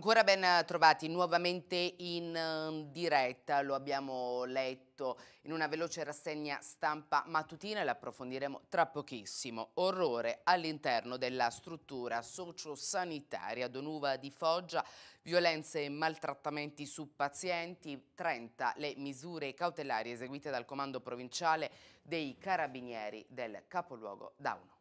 Ancora ben trovati nuovamente in ehm, diretta, lo abbiamo letto in una veloce rassegna stampa mattutina e l'approfondiremo tra pochissimo. Orrore all'interno della struttura sociosanitaria Donuva di Foggia, violenze e maltrattamenti su pazienti, 30 le misure cautelari eseguite dal comando provinciale dei carabinieri del capoluogo Dauno.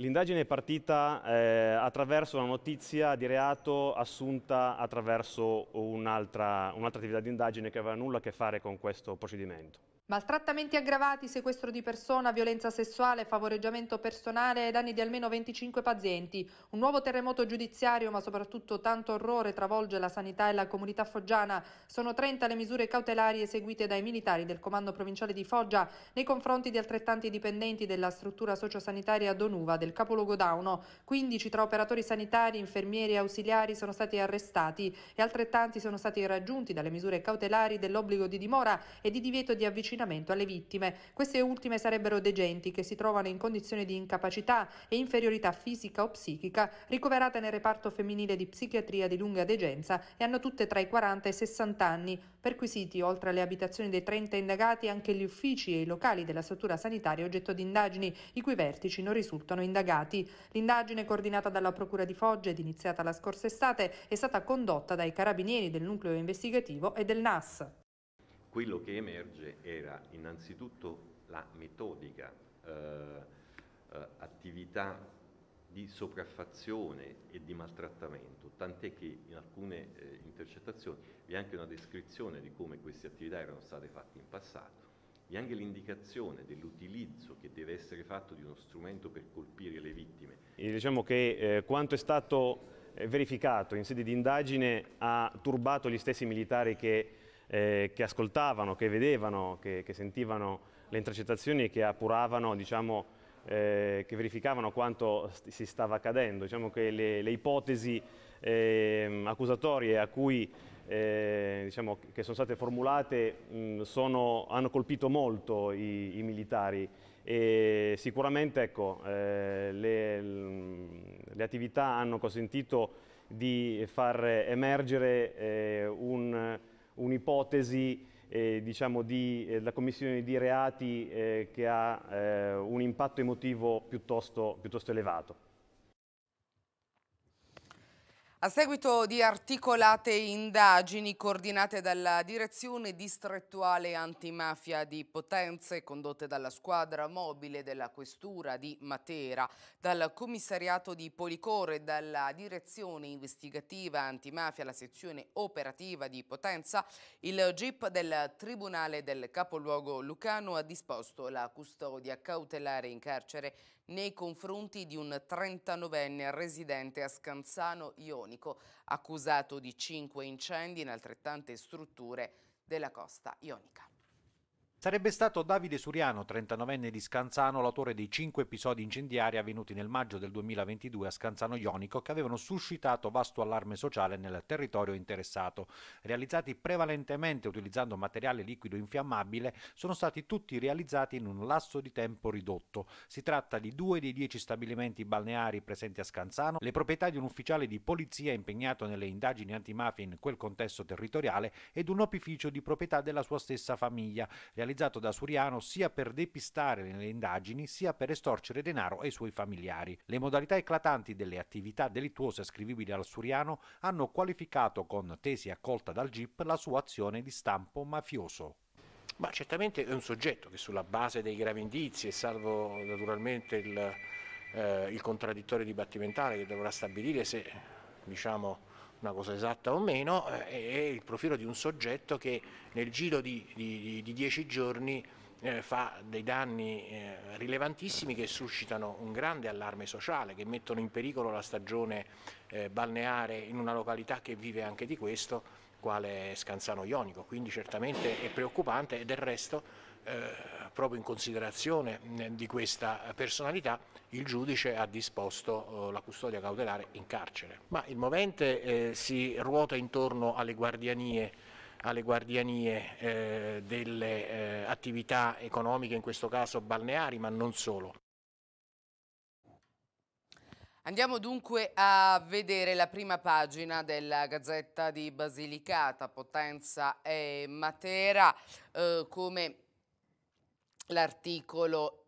L'indagine è partita eh, attraverso una notizia di reato assunta attraverso un'altra un attività di indagine che aveva nulla a che fare con questo procedimento. Maltrattamenti aggravati, sequestro di persona, violenza sessuale, favoreggiamento personale e danni di almeno 25 pazienti. Un nuovo terremoto giudiziario, ma soprattutto tanto orrore, travolge la sanità e la comunità foggiana. Sono 30 le misure cautelari eseguite dai militari del Comando Provinciale di Foggia nei confronti di altrettanti dipendenti della struttura sociosanitaria Donuva del capoluogo Dauno. 15 tra operatori sanitari, infermieri e ausiliari sono stati arrestati e altrettanti sono stati raggiunti dalle misure cautelari dell'obbligo di dimora e di divieto di avvicinamento avvicinamento alle vittime. Queste ultime sarebbero degenti che si trovano in condizioni di incapacità e inferiorità fisica o psichica, ricoverate nel reparto femminile di psichiatria di lunga degenza e hanno tutte tra i 40 e i 60 anni, perquisiti oltre alle abitazioni dei 30 indagati anche gli uffici e i locali della struttura sanitaria oggetto di indagini, i cui vertici non risultano indagati. L'indagine coordinata dalla Procura di Foggia ed iniziata la scorsa estate è stata condotta dai carabinieri del nucleo investigativo e del NAS quello che emerge era innanzitutto la metodica eh, eh, attività di sopraffazione e di maltrattamento, tant'è che in alcune eh, intercettazioni vi è anche una descrizione di come queste attività erano state fatte in passato, vi è anche l'indicazione dell'utilizzo che deve essere fatto di uno strumento per colpire le vittime. E diciamo che eh, quanto è stato eh, verificato in sede di indagine ha turbato gli stessi militari che eh, che ascoltavano, che vedevano, che, che, sentivano le intercettazioni e che appuravano, diciamo, eh, che verificavano quanto st si stava accadendo. Diciamo che le, le ipotesi eh, accusatorie a cui eh, diciamo, che sono state formulate mh, sono, hanno colpito molto i, i militari e sicuramente ecco, eh, le, le, attività hanno consentito di far emergere eh, un un'ipotesi eh, diciamo di, eh, la commissione di reati eh, che ha eh, un impatto emotivo piuttosto, piuttosto elevato. A seguito di articolate indagini coordinate dalla Direzione Distrettuale Antimafia di Potenza e condotte dalla squadra mobile della Questura di Matera, dal Commissariato di Policore e dalla Direzione Investigativa Antimafia, la sezione operativa di Potenza, il GIP del Tribunale del Capoluogo Lucano ha disposto la custodia cautelare in carcere nei confronti di un 39enne residente a Scanzano Ionico, accusato di cinque incendi in altrettante strutture della costa ionica. Sarebbe stato Davide Suriano, 39enne di Scanzano, l'autore dei cinque episodi incendiari avvenuti nel maggio del 2022 a Scanzano Ionico che avevano suscitato vasto allarme sociale nel territorio interessato. Realizzati prevalentemente utilizzando materiale liquido infiammabile, sono stati tutti realizzati in un lasso di tempo ridotto. Si tratta di due dei dieci stabilimenti balneari presenti a Scanzano, le proprietà di un ufficiale di polizia impegnato nelle indagini antimafia in quel contesto territoriale ed un opificio di proprietà della sua stessa famiglia. Realizzati realizzato da Suriano sia per depistare le indagini sia per estorcere denaro ai suoi familiari. Le modalità eclatanti delle attività delittuose ascrivibili al Suriano hanno qualificato con tesi accolta dal GIP la sua azione di stampo mafioso. Ma certamente è un soggetto che sulla base dei gravi indizi e salvo naturalmente il, eh, il contraddittorio dibattimentale che dovrà stabilire se diciamo, una cosa esatta o meno, eh, è il profilo di un soggetto che nel giro di, di, di dieci giorni eh, fa dei danni eh, rilevantissimi che suscitano un grande allarme sociale, che mettono in pericolo la stagione eh, balneare in una località che vive anche di questo, quale Scanzano Ionico. Quindi certamente è preoccupante e del resto eh, proprio in considerazione eh, di questa personalità, il giudice ha disposto eh, la custodia cautelare in carcere. Ma il movente eh, si ruota intorno alle guardianie alle guardianie eh, delle eh, attività economiche, in questo caso balneari, ma non solo. Andiamo dunque a vedere la prima pagina della Gazzetta di Basilicata, Potenza e Matera, eh, come l'articolo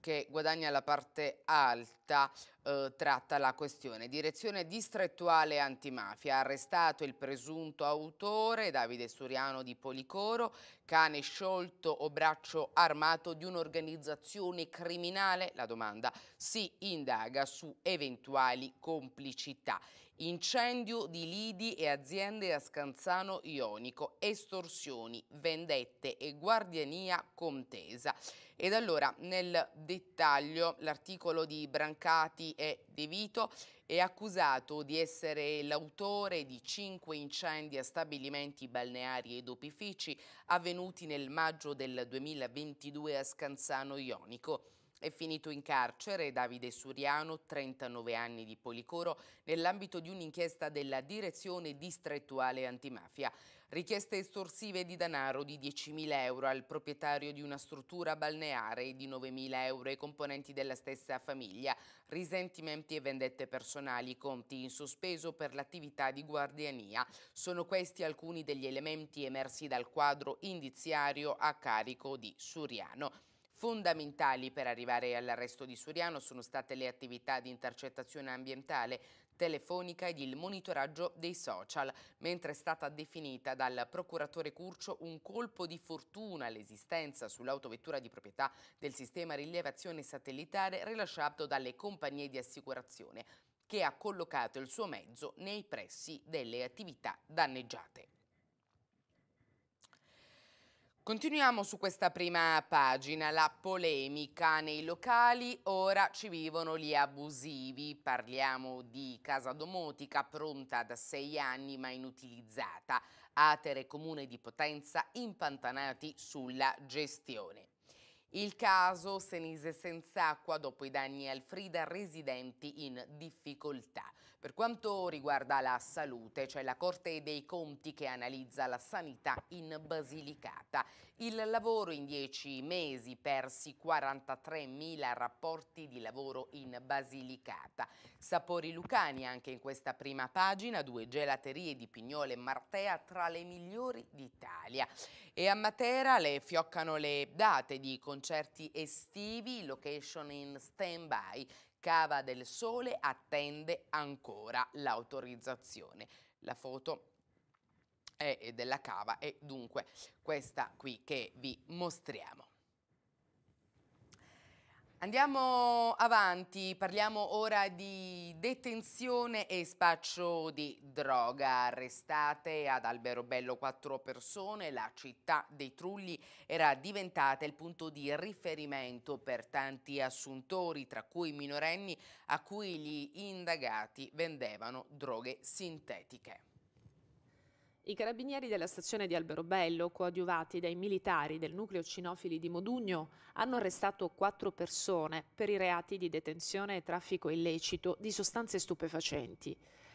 che guadagna la parte alta eh, tratta la questione. Direzione distrettuale antimafia arrestato il presunto autore Davide Suriano di Policoro, cane sciolto o braccio armato di un'organizzazione criminale? La domanda si indaga su eventuali complicità. Incendio di lidi e aziende a Scanzano Ionico, estorsioni, vendette e guardiania contesa. Ed allora nel dettaglio l'articolo di Brancati e De Vito è accusato di essere l'autore di cinque incendi a stabilimenti balneari ed opifici avvenuti nel maggio del 2022 a Scanzano Ionico. È finito in carcere Davide Suriano, 39 anni di Policoro, nell'ambito di un'inchiesta della Direzione Distrettuale Antimafia. Richieste estorsive di denaro di 10.000 euro al proprietario di una struttura balneare di 9.000 euro ai componenti della stessa famiglia, risentimenti e vendette personali, conti in sospeso per l'attività di guardiania. Sono questi alcuni degli elementi emersi dal quadro indiziario a carico di Suriano. Fondamentali per arrivare all'arresto di Suriano sono state le attività di intercettazione ambientale, telefonica ed il monitoraggio dei social, mentre è stata definita dal procuratore Curcio un colpo di fortuna l'esistenza sull'autovettura di proprietà del sistema rilevazione satellitare rilasciato dalle compagnie di assicurazione, che ha collocato il suo mezzo nei pressi delle attività danneggiate. Continuiamo su questa prima pagina, la polemica. Nei locali ora ci vivono gli abusivi. Parliamo di casa domotica pronta da sei anni ma inutilizzata. Atere Comune di Potenza impantanati sulla gestione. Il caso Senise senza acqua dopo i danni al Frida residenti in difficoltà. Per quanto riguarda la salute, c'è cioè la Corte dei Conti che analizza la sanità in Basilicata. Il lavoro in dieci mesi, persi 43.000 rapporti di lavoro in Basilicata. Sapori Lucani anche in questa prima pagina, due gelaterie di Pignole e Martea tra le migliori d'Italia. E a Matera le fioccano le date di concerti estivi, location in stand-by Cava del Sole attende ancora l'autorizzazione. La foto è della cava è dunque questa qui che vi mostriamo. Andiamo avanti, parliamo ora di detenzione e spaccio di droga. Arrestate ad Alberobello quattro persone, la città dei Trulli era diventata il punto di riferimento per tanti assuntori, tra cui minorenni a cui gli indagati vendevano droghe sintetiche. I carabinieri della stazione di Alberobello, coadiuvati dai militari del nucleo cinofili di Modugno, hanno arrestato quattro persone per i reati di detenzione e traffico illecito di sostanze stupefacenti.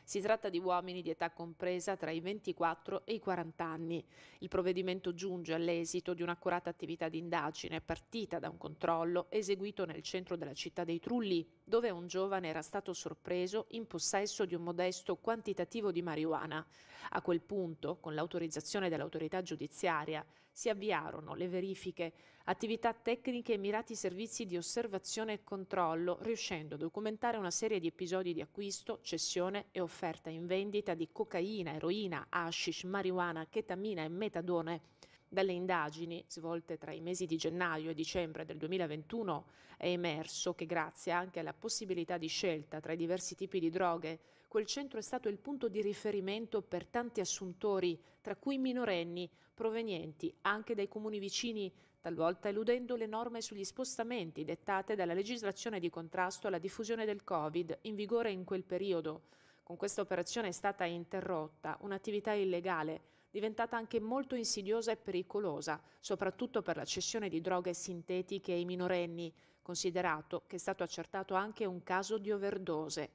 Si tratta di uomini di età compresa tra i 24 e i 40 anni. Il provvedimento giunge all'esito di un'accurata attività di indagine partita da un controllo eseguito nel centro della città dei Trulli, dove un giovane era stato sorpreso in possesso di un modesto quantitativo di marijuana. A quel punto, con l'autorizzazione dell'autorità giudiziaria, si avviarono le verifiche attività tecniche e mirati servizi di osservazione e controllo, riuscendo a documentare una serie di episodi di acquisto, cessione e offerta in vendita di cocaina, eroina, hashish, marijuana, ketamina e metadone. Dalle indagini svolte tra i mesi di gennaio e dicembre del 2021 è emerso che grazie anche alla possibilità di scelta tra i diversi tipi di droghe, quel centro è stato il punto di riferimento per tanti assuntori, tra cui minorenni provenienti anche dai comuni vicini talvolta eludendo le norme sugli spostamenti dettate dalla legislazione di contrasto alla diffusione del Covid in vigore in quel periodo. Con questa operazione è stata interrotta un'attività illegale, diventata anche molto insidiosa e pericolosa, soprattutto per la cessione di droghe sintetiche ai minorenni, considerato che è stato accertato anche un caso di overdose.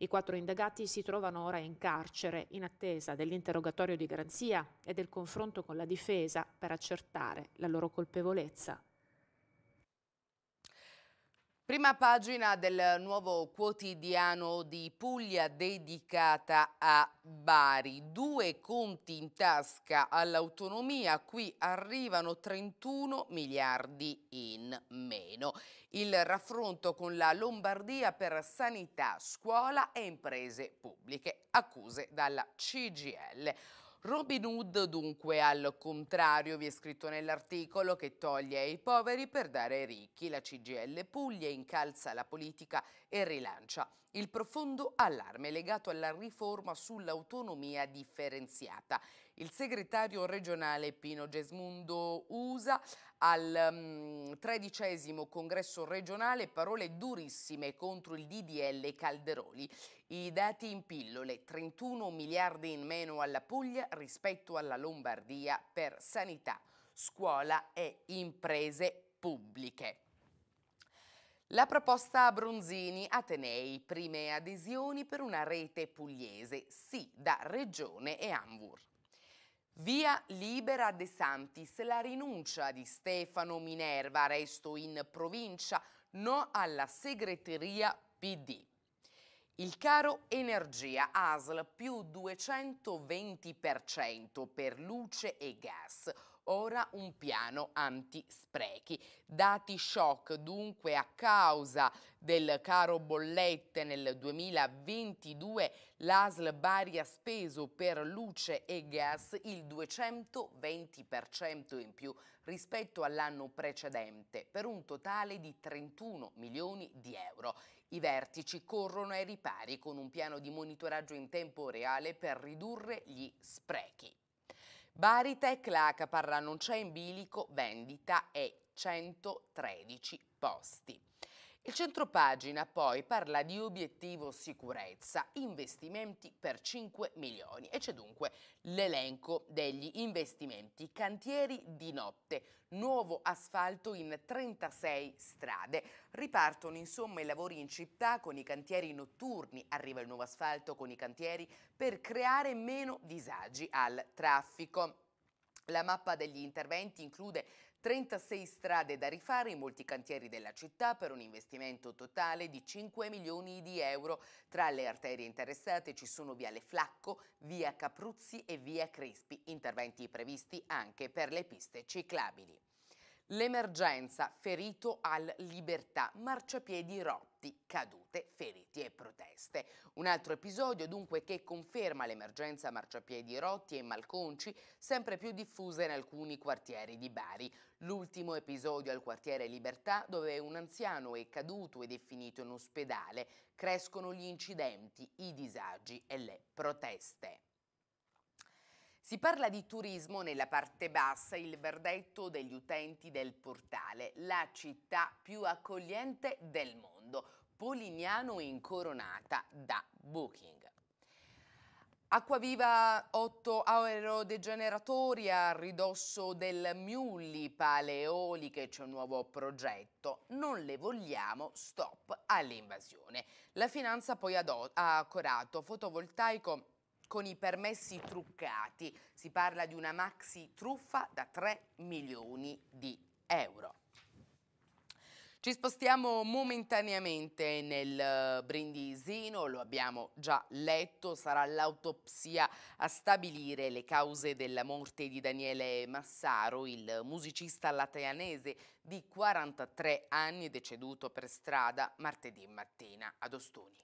I quattro indagati si trovano ora in carcere in attesa dell'interrogatorio di garanzia e del confronto con la difesa per accertare la loro colpevolezza. Prima pagina del nuovo quotidiano di Puglia dedicata a Bari. Due conti in tasca all'autonomia, qui arrivano 31 miliardi in meno. Il raffronto con la Lombardia per sanità, scuola e imprese pubbliche, accuse dalla CGL. Robin Hood dunque al contrario, vi è scritto nell'articolo, che toglie ai poveri per dare ai ricchi. La CGL Puglia incalza la politica e rilancia il profondo allarme legato alla riforma sull'autonomia differenziata. Il segretario regionale Pino Gesmundo USA al mhmm, tredicesimo congresso regionale parole durissime contro il DDL Calderoli. I dati in pillole, 31 miliardi in meno alla Puglia rispetto alla Lombardia per sanità, scuola e imprese pubbliche. La proposta a Bronzini, Atenei, prime adesioni per una rete pugliese, sì da Regione e Anvur. Via libera De Santis, la rinuncia di Stefano Minerva, resto in provincia, no alla segreteria PD. Il caro energia ASL più 220% per luce e gas, ora un piano anti-sprechi. Dati shock dunque a causa del caro bollette nel 2022 l'ASL Bari ha speso per luce e gas il 220% in più rispetto all'anno precedente per un totale di 31 milioni di euro. I vertici corrono ai ripari con un piano di monitoraggio in tempo reale per ridurre gli sprechi. Baritec, la caparra non c'è in bilico, vendita è 113 posti. Il centropagina poi parla di obiettivo sicurezza, investimenti per 5 milioni e c'è dunque l'elenco degli investimenti, cantieri di notte, nuovo asfalto in 36 strade, ripartono insomma i lavori in città con i cantieri notturni, arriva il nuovo asfalto con i cantieri per creare meno disagi al traffico. La mappa degli interventi include 36 strade da rifare in molti cantieri della città per un investimento totale di 5 milioni di euro. Tra le arterie interessate ci sono Viale Flacco, Via Capruzzi e Via Crespi, interventi previsti anche per le piste ciclabili. L'emergenza, ferito al Libertà, marciapiedi Rom morti, cadute, feriti e proteste. Un altro episodio dunque che conferma l'emergenza marciapiedi rotti e malconci sempre più diffusa in alcuni quartieri di Bari. L'ultimo episodio al quartiere Libertà dove un anziano è caduto ed è finito in ospedale. Crescono gli incidenti, i disagi e le proteste. Si parla di turismo nella parte bassa, il verdetto degli utenti del portale, la città più accogliente del mondo, Polignano incoronata da Booking. Acquaviva 8 aerodegeneratori a ridosso del Mulli, paleoliche, c'è un nuovo progetto. Non le vogliamo, stop all'invasione. La finanza poi ha corato fotovoltaico con i permessi truccati. Si parla di una maxi truffa da 3 milioni di euro. Ci spostiamo momentaneamente nel eh, Brindisino, lo abbiamo già letto, sarà l'autopsia a stabilire le cause della morte di Daniele Massaro, il musicista lateanese di 43 anni deceduto per strada martedì mattina ad Ostuni.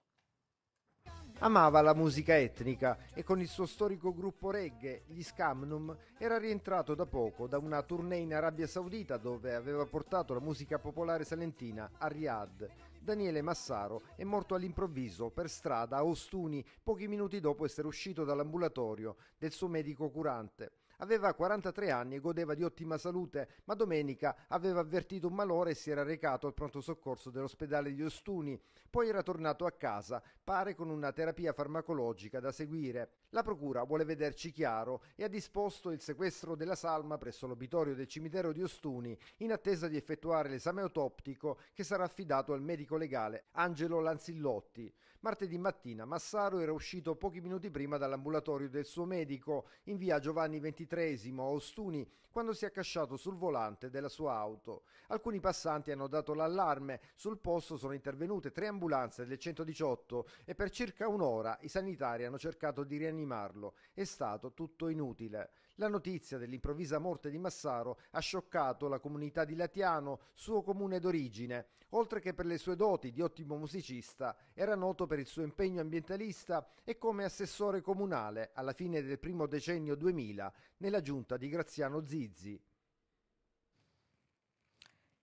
Amava la musica etnica e con il suo storico gruppo reggae, gli Scamnum, era rientrato da poco da una tournée in Arabia Saudita dove aveva portato la musica popolare salentina a Riyadh. Daniele Massaro è morto all'improvviso per strada a Ostuni pochi minuti dopo essere uscito dall'ambulatorio del suo medico curante. Aveva 43 anni e godeva di ottima salute, ma domenica aveva avvertito un malore e si era recato al pronto soccorso dell'ospedale di Ostuni. Poi era tornato a casa, pare con una terapia farmacologica da seguire. La procura vuole vederci chiaro e ha disposto il sequestro della salma presso l'obitorio del cimitero di Ostuni in attesa di effettuare l'esame autoptico che sarà affidato al medico legale Angelo Lanzillotti. Martedì mattina Massaro era uscito pochi minuti prima dall'ambulatorio del suo medico in via Giovanni XXIII a Ostuni quando si è accasciato sul volante della sua auto. Alcuni passanti hanno dato l'allarme, sul posto sono intervenute tre ambulanze del 118 e per circa un'ora i sanitari hanno cercato di rianimarlo. È stato tutto inutile. La notizia dell'improvvisa morte di Massaro ha scioccato la comunità di Latiano, suo comune d'origine, oltre che per le sue doti di ottimo musicista, era noto per il suo impegno ambientalista e come assessore comunale alla fine del primo decennio 2000 nella giunta di Graziano Zizzi.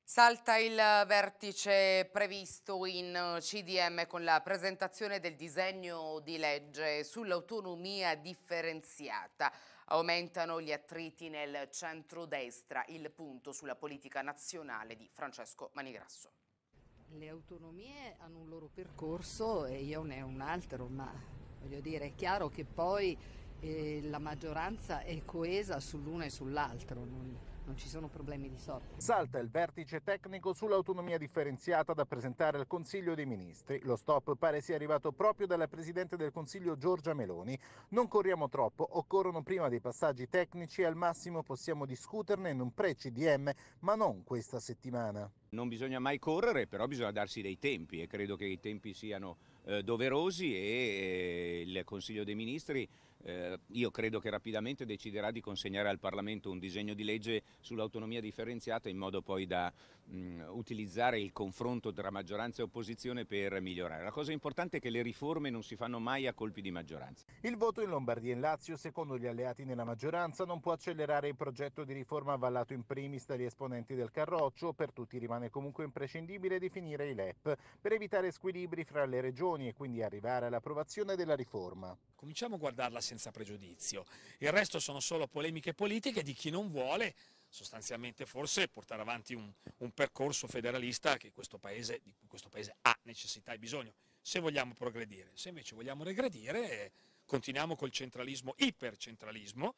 Salta il vertice previsto in CDM con la presentazione del disegno di legge sull'autonomia differenziata. Aumentano gli attriti nel centrodestra, il punto sulla politica nazionale di Francesco Manigrasso. Le autonomie hanno un loro percorso e io ne ho un altro, ma voglio dire, è chiaro che poi eh, la maggioranza è coesa sull'una e sull'altro. Non non ci sono problemi di sorta. Salta il vertice tecnico sull'autonomia differenziata da presentare al Consiglio dei Ministri. Lo stop pare sia arrivato proprio dalla Presidente del Consiglio Giorgia Meloni. Non corriamo troppo, occorrono prima dei passaggi tecnici e al massimo possiamo discuterne in un pre-CDM, ma non questa settimana. Non bisogna mai correre, però bisogna darsi dei tempi e credo che i tempi siano eh, doverosi e eh, il Consiglio dei Ministri eh, io credo che rapidamente deciderà di consegnare al Parlamento un disegno di legge sull'autonomia differenziata in modo poi da mh, utilizzare il confronto tra maggioranza e opposizione per migliorare. La cosa importante è che le riforme non si fanno mai a colpi di maggioranza. Il voto in Lombardia e in Lazio, secondo gli alleati nella maggioranza, non può accelerare il progetto di riforma avvallato in primis dagli esponenti del Carroccio. Per tutti rimane comunque imprescindibile definire i LEP per evitare squilibri fra le regioni e quindi arrivare all'approvazione della riforma. Cominciamo a guardarla senza pregiudizio. Il resto sono solo polemiche politiche di chi non vuole sostanzialmente forse portare avanti un, un percorso federalista che questo paese, di cui questo paese ha necessità e bisogno, se vogliamo progredire. Se invece vogliamo regredire, continuiamo col centralismo, ipercentralismo,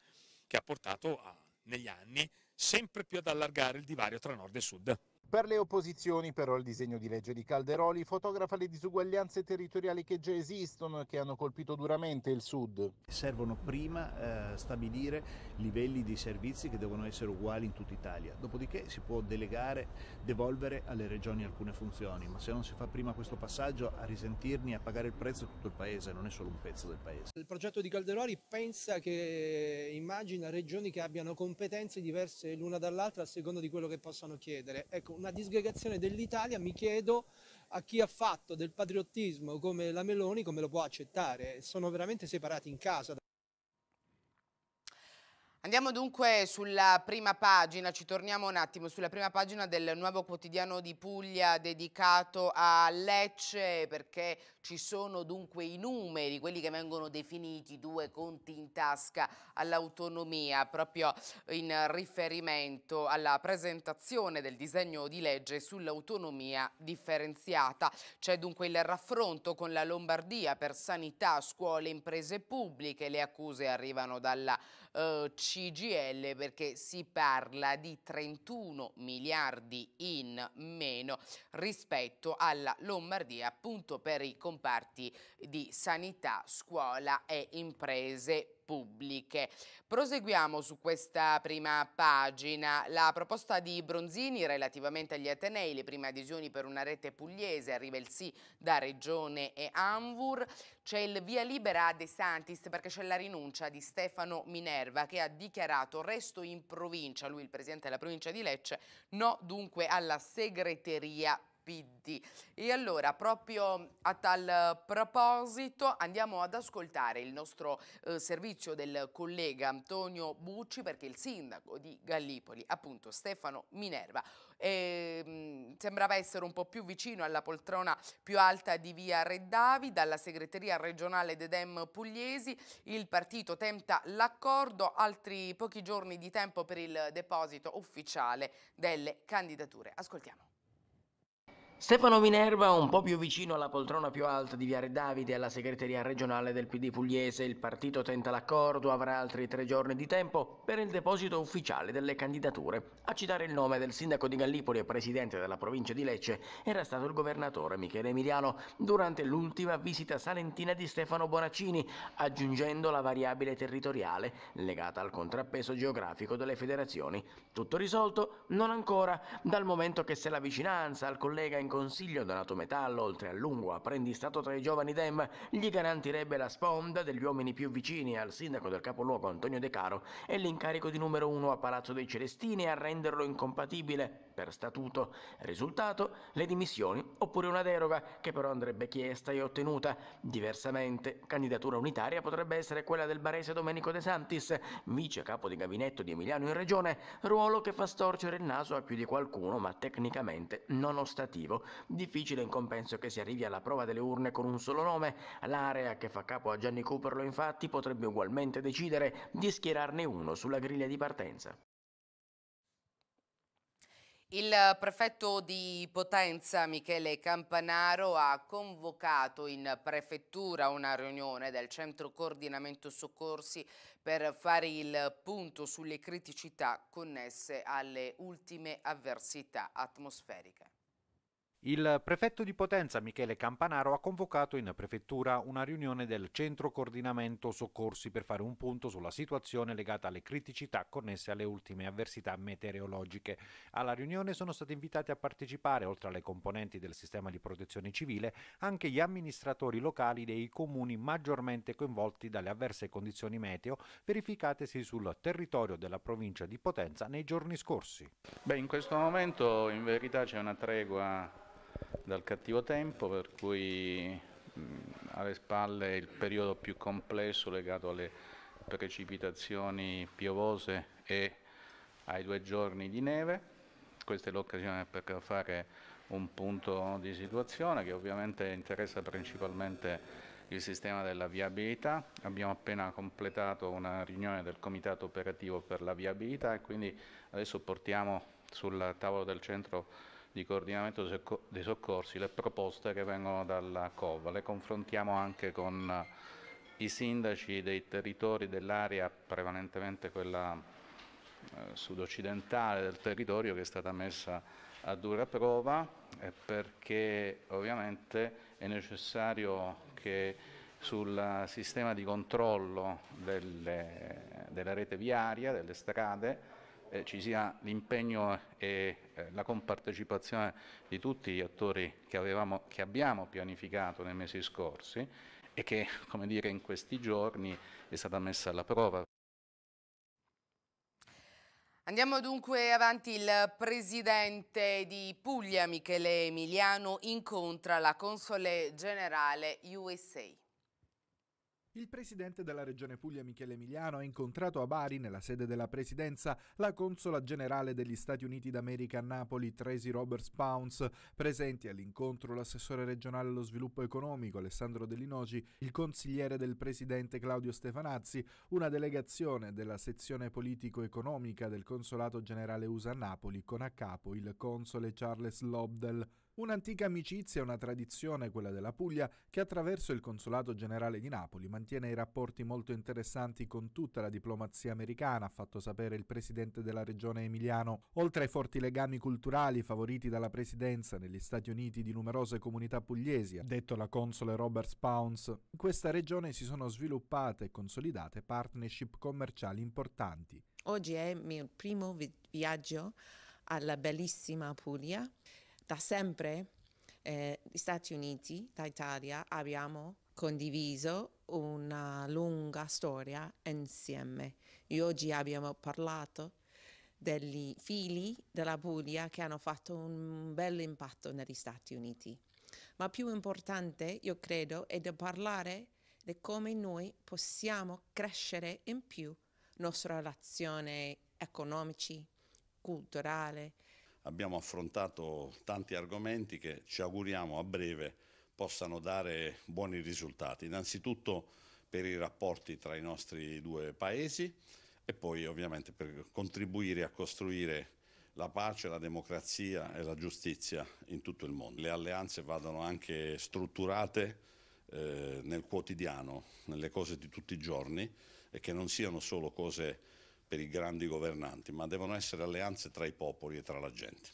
che ha portato a, negli anni sempre più ad allargare il divario tra nord e sud. Per le opposizioni però il disegno di legge di Calderoli fotografa le disuguaglianze territoriali che già esistono e che hanno colpito duramente il Sud. Servono prima eh, stabilire livelli di servizi che devono essere uguali in tutta Italia, dopodiché si può delegare, devolvere alle regioni alcune funzioni, ma se non si fa prima questo passaggio a risentirne e a pagare il prezzo tutto il Paese, non è solo un pezzo del Paese. Il progetto di Calderoli pensa che immagina regioni che abbiano competenze diverse l'una dall'altra a seconda di quello che possano chiedere. Ecco, una disgregazione dell'Italia, mi chiedo a chi ha fatto del patriottismo come la Meloni come lo può accettare, sono veramente separati in casa. Andiamo dunque sulla prima pagina, ci torniamo un attimo, sulla prima pagina del nuovo quotidiano di Puglia dedicato a Lecce perché ci sono dunque i numeri, quelli che vengono definiti due conti in tasca all'autonomia, proprio in riferimento alla presentazione del disegno di legge sull'autonomia differenziata. C'è dunque il raffronto con la Lombardia per sanità, scuole, imprese pubbliche, le accuse arrivano dalla eh, CGL perché si parla di 31 miliardi in meno rispetto alla Lombardia appunto per i comparti di sanità, scuola e imprese pubbliche. Proseguiamo su questa prima pagina. La proposta di Bronzini relativamente agli Atenei, le prime adesioni per una rete pugliese, arriva il sì da Regione e Anvur. C'è il via libera a De Santis perché c'è la rinuncia di Stefano Minerva che ha dichiarato resto in provincia, lui il presidente della provincia di Lecce, no dunque alla segreteria PD. E allora, proprio a tal proposito, andiamo ad ascoltare il nostro eh, servizio del collega Antonio Bucci, perché il sindaco di Gallipoli, appunto Stefano Minerva, eh, sembrava essere un po' più vicino alla poltrona più alta di via Reddavi, dalla segreteria regionale d'Edem Pugliesi, il partito tenta l'accordo, altri pochi giorni di tempo per il deposito ufficiale delle candidature. Ascoltiamo. Stefano Minerva, un po' più vicino alla poltrona più alta di Viare Davide e alla segreteria regionale del PD pugliese, il partito tenta l'accordo, avrà altri tre giorni di tempo per il deposito ufficiale delle candidature. A citare il nome del sindaco di Gallipoli e presidente della provincia di Lecce era stato il governatore Michele Emiliano durante l'ultima visita salentina di Stefano Bonaccini, aggiungendo la variabile territoriale legata al contrappeso geografico delle federazioni. Tutto risolto? Non ancora, dal momento che se la vicinanza al collega in ben consiglio donato Metallo, oltre al lungo apprendistato tra i giovani Dem, gli garantirebbe la sponda degli uomini più vicini al sindaco del capoluogo Antonio De Caro e l'incarico di numero uno a Palazzo dei Celestini a renderlo incompatibile per statuto. Risultato? Le dimissioni oppure una deroga che però andrebbe chiesta e ottenuta. Diversamente, candidatura unitaria potrebbe essere quella del barese Domenico De Santis, vice capo di gabinetto di Emiliano in Regione, ruolo che fa storcere il naso a più di qualcuno ma tecnicamente non ostativo. Legislativo. Difficile in compenso che si arrivi alla prova delle urne con un solo nome, l'area che fa capo a Gianni Cooperlo infatti potrebbe ugualmente decidere di schierarne uno sulla griglia di partenza. Il prefetto di Potenza Michele Campanaro ha convocato in prefettura una riunione del centro coordinamento soccorsi per fare il punto sulle criticità connesse alle ultime avversità atmosferiche. Il prefetto di Potenza Michele Campanaro ha convocato in prefettura una riunione del centro coordinamento soccorsi per fare un punto sulla situazione legata alle criticità connesse alle ultime avversità meteorologiche. Alla riunione sono stati invitati a partecipare, oltre alle componenti del sistema di protezione civile, anche gli amministratori locali dei comuni maggiormente coinvolti dalle avverse condizioni meteo verificatesi sul territorio della provincia di Potenza nei giorni scorsi. Beh, in questo momento in verità c'è una tregua dal cattivo tempo, per cui mh, alle spalle il periodo più complesso legato alle precipitazioni piovose e ai due giorni di neve. Questa è l'occasione per fare un punto di situazione che ovviamente interessa principalmente il sistema della viabilità. Abbiamo appena completato una riunione del Comitato Operativo per la Viabilità e quindi adesso portiamo sul tavolo del centro di coordinamento dei soccorsi, le proposte che vengono dalla COVA. Le confrontiamo anche con eh, i sindaci dei territori dell'area, prevalentemente quella eh, sudoccidentale del territorio che è stata messa a dura prova eh, perché ovviamente è necessario che sul sistema di controllo delle, della rete viaria, delle strade, eh, ci sia l'impegno e eh, la compartecipazione di tutti gli attori che, avevamo, che, abbiamo pianificato nei mesi scorsi e che come dire, in questi giorni è stata messa alla prova. Andiamo dunque avanti, il presidente di Puglia Michele Emiliano incontra la console generale USA. Il presidente della Regione Puglia Michele Emiliano ha incontrato a Bari, nella sede della presidenza, la consola generale degli Stati Uniti d'America a Napoli, Tracy Roberts Pounce. Presenti all'incontro l'assessore regionale allo sviluppo economico Alessandro Delinoci, il consigliere del presidente Claudio Stefanazzi, una delegazione della sezione politico-economica del Consolato generale USA a Napoli, con a capo il console Charles Lobdell. Un'antica amicizia e una tradizione, quella della Puglia, che attraverso il Consolato Generale di Napoli mantiene i rapporti molto interessanti con tutta la diplomazia americana, ha fatto sapere il presidente della regione Emiliano. Oltre ai forti legami culturali favoriti dalla presidenza negli Stati Uniti di numerose comunità pugliesi, ha detto la console Robert Spawns, in questa regione si sono sviluppate e consolidate partnership commerciali importanti. Oggi è il mio primo vi viaggio alla bellissima Puglia da sempre eh, gli Stati Uniti, l'Italia, abbiamo condiviso una lunga storia insieme e oggi abbiamo parlato degli figli della Puglia che hanno fatto un bel impatto negli Stati Uniti. Ma più importante, io credo, è di parlare di come noi possiamo crescere in più nostra relazione economica, culturale, abbiamo affrontato tanti argomenti che ci auguriamo a breve possano dare buoni risultati. Innanzitutto per i rapporti tra i nostri due paesi e poi ovviamente per contribuire a costruire la pace, la democrazia e la giustizia in tutto il mondo. Le alleanze vadano anche strutturate eh, nel quotidiano, nelle cose di tutti i giorni e che non siano solo cose per i grandi governanti, ma devono essere alleanze tra i popoli e tra la gente.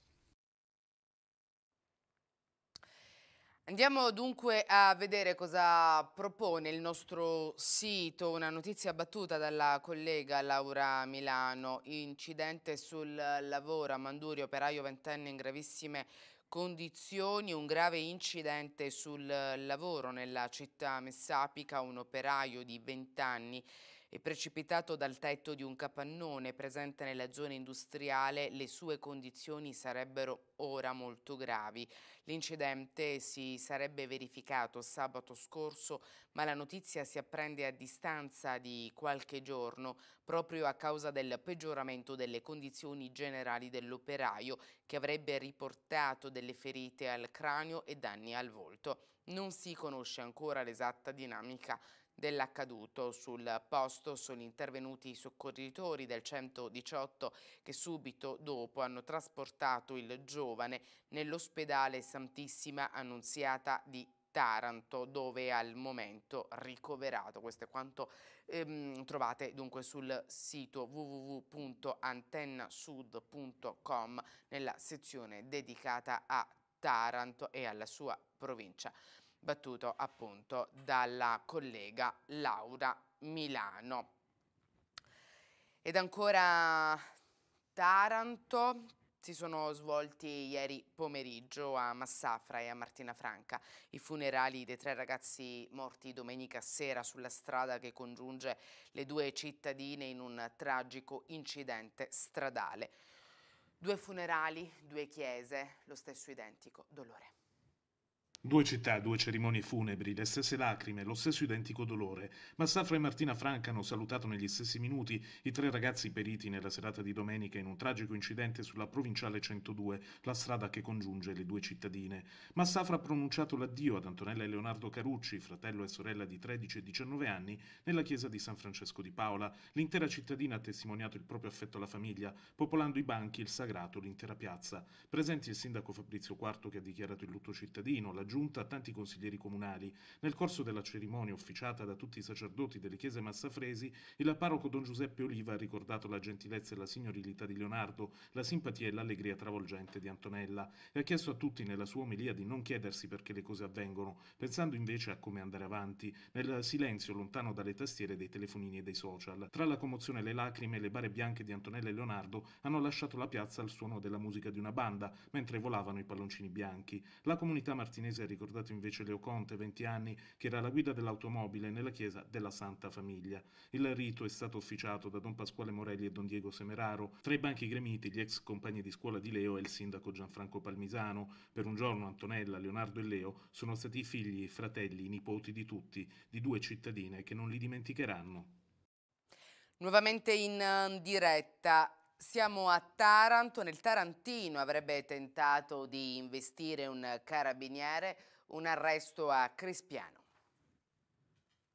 Andiamo dunque a vedere cosa propone il nostro sito, una notizia battuta dalla collega Laura Milano, incidente sul lavoro a Manduri, operaio ventenne in gravissime condizioni, un grave incidente sul lavoro nella città messapica, un operaio di vent'anni. anni è precipitato dal tetto di un capannone presente nella zona industriale, le sue condizioni sarebbero ora molto gravi. L'incidente si sarebbe verificato sabato scorso, ma la notizia si apprende a distanza di qualche giorno proprio a causa del peggioramento delle condizioni generali dell'operaio che avrebbe riportato delle ferite al cranio e danni al volto. Non si conosce ancora l'esatta dinamica dell'accaduto. Sul posto sono intervenuti i soccorritori del 118 che subito dopo hanno trasportato il giovane nell'ospedale Santissima Annunziata di Taranto dove è al momento ricoverato. Questo è quanto ehm, trovate dunque sul sito www.antennasud.com nella sezione dedicata a Taranto e alla sua provincia battuto appunto dalla collega Laura Milano. Ed ancora Taranto, si sono svolti ieri pomeriggio a Massafra e a Martina Franca i funerali dei tre ragazzi morti domenica sera sulla strada che congiunge le due cittadine in un tragico incidente stradale. Due funerali, due chiese, lo stesso identico dolore. Due città, due cerimonie funebri, le stesse lacrime, lo stesso identico dolore. Massafra e Martina Franca hanno salutato negli stessi minuti i tre ragazzi periti nella serata di domenica in un tragico incidente sulla provinciale 102, la strada che congiunge le due cittadine. Massafra ha pronunciato l'addio ad Antonella e Leonardo Carucci, fratello e sorella di 13 e 19 anni, nella chiesa di San Francesco di Paola. L'intera cittadina ha testimoniato il proprio affetto alla famiglia, popolando i banchi, il sagrato, l'intera piazza. Presenti il sindaco Fabrizio Quarto che ha dichiarato il lutto cittadino, la giunta a tanti consiglieri comunali. Nel corso della cerimonia officiata da tutti i sacerdoti delle chiese massafresi, il parroco Don Giuseppe Oliva ha ricordato la gentilezza e la signorilità di Leonardo, la simpatia e l'allegria travolgente di Antonella e ha chiesto a tutti nella sua omelia di non chiedersi perché le cose avvengono, pensando invece a come andare avanti, nel silenzio lontano dalle tastiere dei telefonini e dei social. Tra la commozione e le lacrime, le bare bianche di Antonella e Leonardo hanno lasciato la piazza al suono della musica di una banda, mentre volavano i palloncini bianchi. La comunità martinese Varese, ha ricordato invece Leo Conte, 20 anni, che era alla guida dell'automobile nella chiesa della Santa Famiglia. Il rito è stato officiato da Don Pasquale Morelli e Don Diego Semeraro. Tra i banchi gremiti gli ex compagni di scuola di Leo e il sindaco Gianfranco Palmisano. Per un giorno Antonella, Leonardo e Leo sono stati i figli, i fratelli, i nipoti di tutti, di due cittadine che non li dimenticheranno. Nuovamente in eh, diretta siamo a Taranto, nel Tarantino avrebbe tentato di investire un carabiniere, un arresto a Crispiano.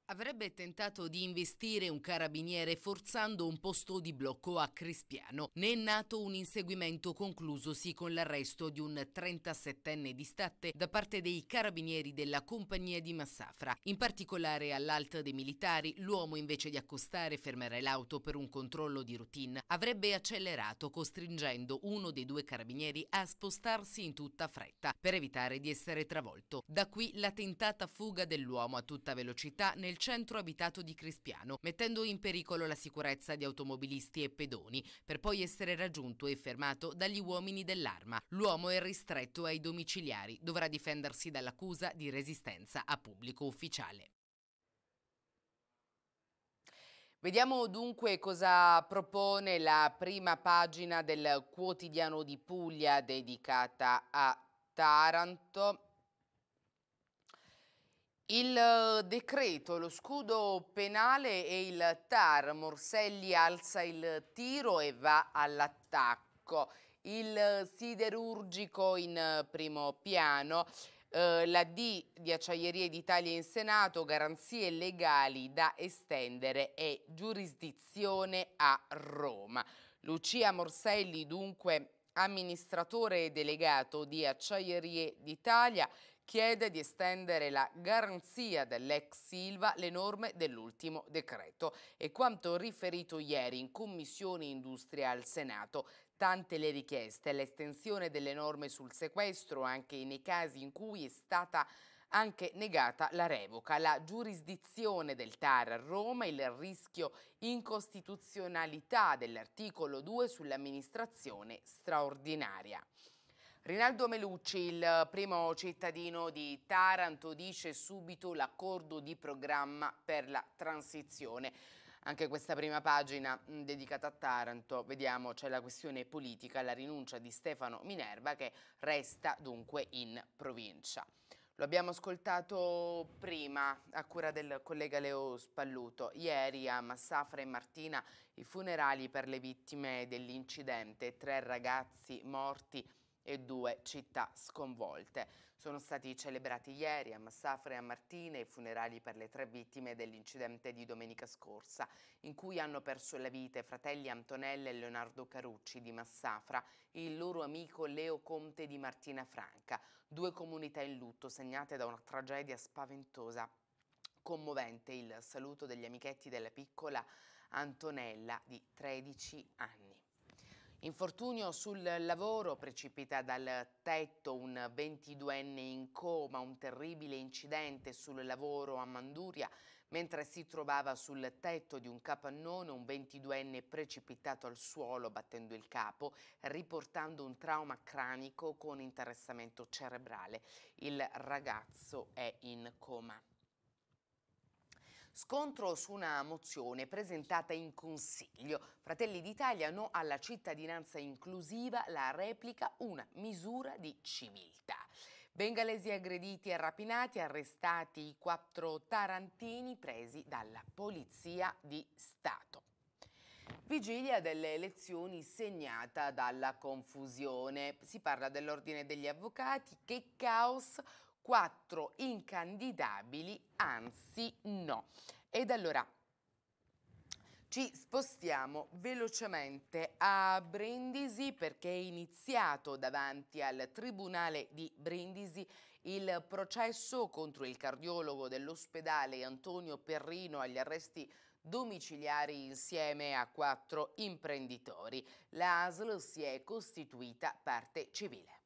Avrebbe tentato di investire un carabiniere forzando un posto di blocco a Crispiano. Ne è nato un inseguimento conclusosi con l'arresto di un 37enne di statte da parte dei carabinieri della compagnia di Massafra. In particolare all'alta dei militari, l'uomo invece di accostare e fermare l'auto per un controllo di routine, avrebbe accelerato costringendo uno dei due carabinieri a spostarsi in tutta fretta per evitare di essere travolto. Da qui la tentata fuga dell'uomo a tutta velocità nel nel centro abitato di Crispiano, mettendo in pericolo la sicurezza di automobilisti e pedoni, per poi essere raggiunto e fermato dagli uomini dell'arma. L'uomo è ristretto ai domiciliari, dovrà difendersi dall'accusa di resistenza a pubblico ufficiale. Vediamo dunque cosa propone la prima pagina del quotidiano di Puglia dedicata a Taranto. Il eh, decreto, lo scudo penale e il TAR. Morselli alza il tiro e va all'attacco. Il eh, siderurgico in eh, primo piano. Eh, la D di Acciaierie d'Italia in Senato, garanzie legali da estendere e giurisdizione a Roma. Lucia Morselli, dunque amministratore delegato di Acciaierie d'Italia, chiede di estendere la garanzia dell'ex Silva le norme dell'ultimo decreto. E quanto riferito ieri in Commissione Industria al Senato, Tante le richieste, l'estensione delle norme sul sequestro anche nei casi in cui è stata anche negata la revoca, la giurisdizione del TAR a Roma, il rischio incostituzionalità dell'articolo 2 sull'amministrazione straordinaria. Rinaldo Melucci, il eh, primo cittadino di Taranto, dice subito l'accordo di programma per la transizione. Anche questa prima pagina mm, dedicata a Taranto, vediamo c'è la questione politica, la rinuncia di Stefano Minerva che resta dunque in provincia. Lo abbiamo ascoltato prima a cura del collega Leo Spalluto. Ieri a Massafra e Martina i funerali per le vittime dell'incidente, tre ragazzi morti e due città sconvolte. Sono stati celebrati ieri a Massafra e a Martine i funerali per le tre vittime dell'incidente di domenica scorsa, in cui hanno perso la vita i fratelli Antonella e Leonardo Carucci di Massafra e il loro amico Leo Conte di Martina Franca, due comunità in lutto segnate da una tragedia spaventosa commovente il saluto degli amichetti della piccola Antonella di 13 anni. Infortunio sul lavoro, precipita dal tetto un 22enne in coma, un terribile incidente sul lavoro a Manduria, mentre si trovava sul tetto di un capannone un 22enne precipitato al suolo battendo il capo, riportando un trauma cranico con interessamento cerebrale. Il ragazzo è in coma. Scontro su una mozione presentata in Consiglio. Fratelli d'Italia no alla cittadinanza inclusiva, la replica una misura di civiltà. Bengalesi aggrediti e rapinati, arrestati i quattro tarantini presi dalla Polizia di Stato. Vigilia delle elezioni segnata dalla confusione. Si parla dell'ordine degli avvocati, che caos, quattro incandidabili, anzi no. Ed allora ci spostiamo velocemente a Brindisi perché è iniziato davanti al Tribunale di Brindisi il processo contro il cardiologo dell'ospedale Antonio Perrino agli arresti domiciliari insieme a quattro imprenditori. L'ASL si è costituita parte civile.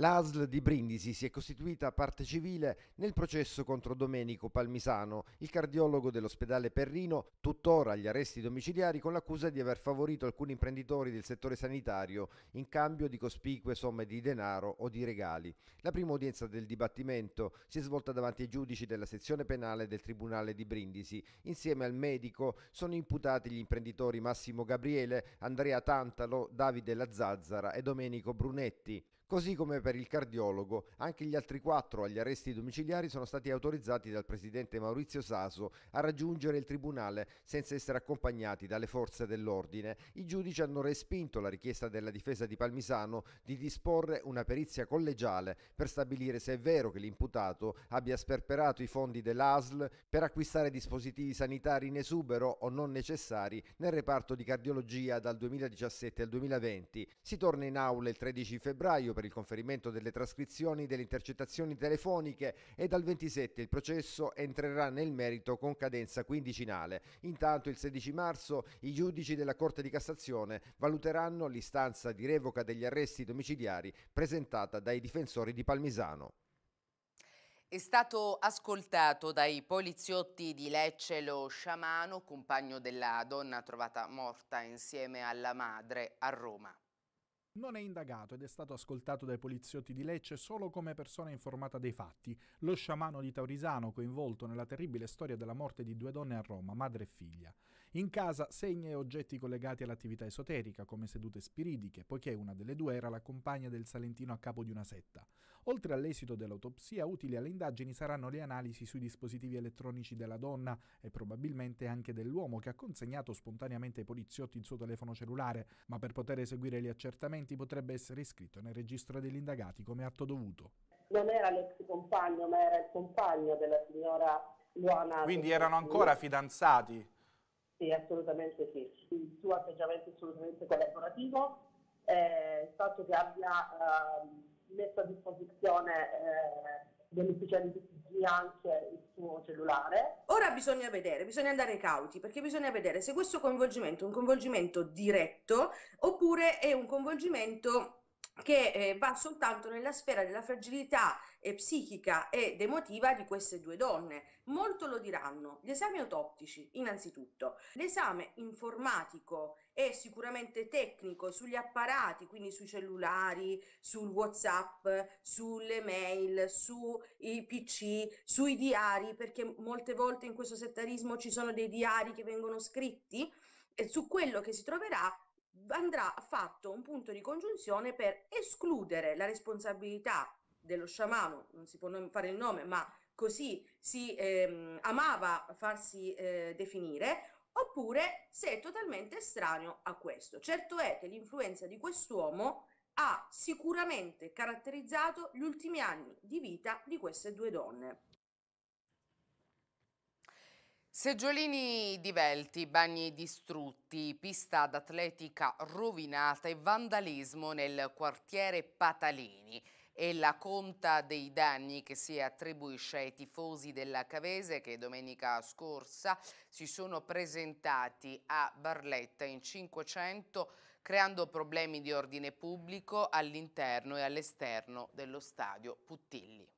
L'ASL di Brindisi si è costituita parte civile nel processo contro Domenico Palmisano, il cardiologo dell'ospedale Perrino, tuttora agli arresti domiciliari con l'accusa di aver favorito alcuni imprenditori del settore sanitario in cambio di cospicue somme di denaro o di regali. La prima udienza del dibattimento si è svolta davanti ai giudici della sezione penale del Tribunale di Brindisi. Insieme al medico sono imputati gli imprenditori Massimo Gabriele, Andrea Tantalo, Davide Lazzazzara e Domenico Brunetti. Così come per il cardiologo, anche gli altri quattro agli arresti domiciliari sono stati autorizzati dal presidente Maurizio Saso a raggiungere il tribunale senza essere accompagnati dalle forze dell'ordine. I giudici hanno respinto la richiesta della difesa di Palmisano di disporre una perizia collegiale per stabilire se è vero che l'imputato abbia sperperato i fondi dell'ASL per acquistare dispositivi sanitari in esubero o non necessari nel reparto di cardiologia dal 2017 al 2020. Si torna in aula il 13 febbraio per il conferimento delle trascrizioni delle intercettazioni telefoniche e dal 27 il processo entrerà nel merito con cadenza quindicinale. Intanto il 16 marzo i giudici della Corte di Cassazione valuteranno l'istanza di revoca degli arresti domiciliari presentata dai difensori di Palmisano. È stato ascoltato dai poliziotti di Lecce lo sciamano, compagno della donna trovata morta insieme alla madre a Roma. Non è indagato ed è stato ascoltato dai poliziotti di Lecce solo come persona informata dei fatti, lo sciamano di Taurisano coinvolto nella terribile storia della morte di due donne a Roma, madre e figlia. In casa segna e oggetti collegati all'attività esoterica, come sedute spiridiche, poiché una delle due era la compagna del Salentino a capo di una setta. Oltre all'esito dell'autopsia, utili alle indagini saranno le analisi sui dispositivi elettronici della donna e probabilmente anche dell'uomo che ha consegnato spontaneamente ai poliziotti il suo telefono cellulare, ma per poter eseguire gli accertamenti potrebbe essere iscritto nel registro degli indagati come atto dovuto. Non era l'ex compagno, ma era il compagno della signora Luana. Quindi erano ancora fidanzati? Sì, assolutamente sì. Il suo atteggiamento è assolutamente collaborativo, eh, il fatto che abbia... Eh, messo a disposizione eh, ufficiali di PG anche il suo cellulare. Ora bisogna vedere, bisogna andare cauti, perché bisogna vedere se questo coinvolgimento è un coinvolgimento diretto oppure è un coinvolgimento che eh, va soltanto nella sfera della fragilità eh, psichica ed emotiva di queste due donne. Molto lo diranno. Gli esami autoptici, innanzitutto. L'esame informatico e sicuramente tecnico sugli apparati, quindi sui cellulari, sul WhatsApp, sulle mail, sui PC, sui diari, perché molte volte in questo settarismo ci sono dei diari che vengono scritti. E su quello che si troverà andrà fatto un punto di congiunzione per escludere la responsabilità dello sciamano, non si può fare il nome, ma così si ehm, amava farsi eh, definire, oppure se è totalmente estraneo a questo. Certo è che l'influenza di quest'uomo ha sicuramente caratterizzato gli ultimi anni di vita di queste due donne. Seggiolini divelti, bagni distrutti, pista d'atletica rovinata e vandalismo nel quartiere Patalini e la conta dei danni che si attribuisce ai tifosi della Cavese che domenica scorsa si sono presentati a Barletta in 500 creando problemi di ordine pubblico all'interno e all'esterno dello stadio Puttilli.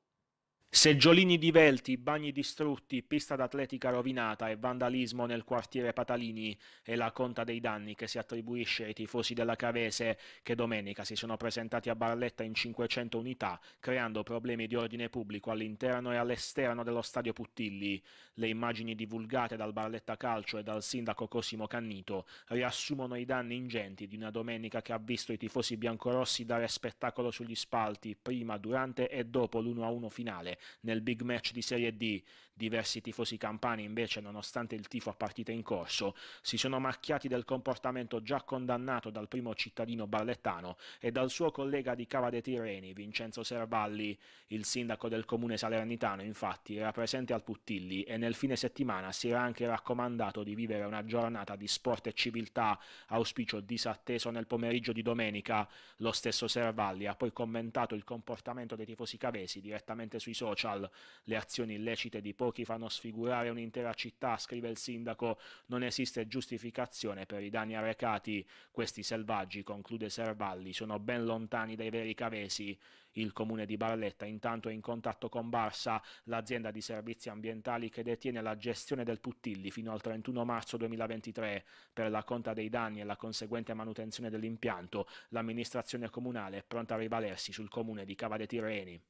Seggiolini divelti, bagni distrutti, pista d'atletica rovinata e vandalismo nel quartiere Patalini è la conta dei danni che si attribuisce ai tifosi della Cavese che domenica si sono presentati a Barletta in 500 unità, creando problemi di ordine pubblico all'interno e all'esterno dello stadio Puttilli. Le immagini divulgate dal Barletta Calcio e dal sindaco Cosimo Cannito riassumono i danni ingenti di una domenica che ha visto i tifosi biancorossi dare spettacolo sugli spalti prima, durante e dopo l'1-1 finale nel big match di Serie D Diversi tifosi campani invece, nonostante il tifo a partita in corso, si sono macchiati del comportamento già condannato dal primo cittadino barlettano e dal suo collega di Cava dei Tirreni, Vincenzo Servalli. Il sindaco del comune salernitano, infatti, era presente al Puttilli e nel fine settimana si era anche raccomandato di vivere una giornata di sport e civiltà, auspicio disatteso nel pomeriggio di domenica. Lo stesso Servalli ha poi commentato il comportamento dei tifosi cavesi direttamente sui social. Le azioni illecite di pochi che fanno sfigurare un'intera città, scrive il sindaco, non esiste giustificazione per i danni arrecati. Questi selvaggi, conclude Servalli, sono ben lontani dai veri cavesi. Il comune di Barletta intanto è in contatto con Barsa, l'azienda di servizi ambientali che detiene la gestione del Puttilli fino al 31 marzo 2023. Per la conta dei danni e la conseguente manutenzione dell'impianto, l'amministrazione comunale è pronta a rivalersi sul comune di Cava dei Tirreni.